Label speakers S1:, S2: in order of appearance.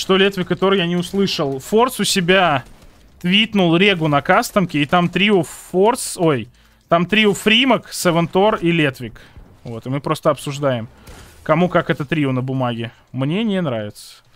S1: что летви, который я не услышал. Форс у себя твитнул Регу на кастомке, и там трио Форс, ой, там трио Фримок, Севентор и Летвик. Вот, и мы просто обсуждаем, кому как это трио на бумаге. Мне не нравится.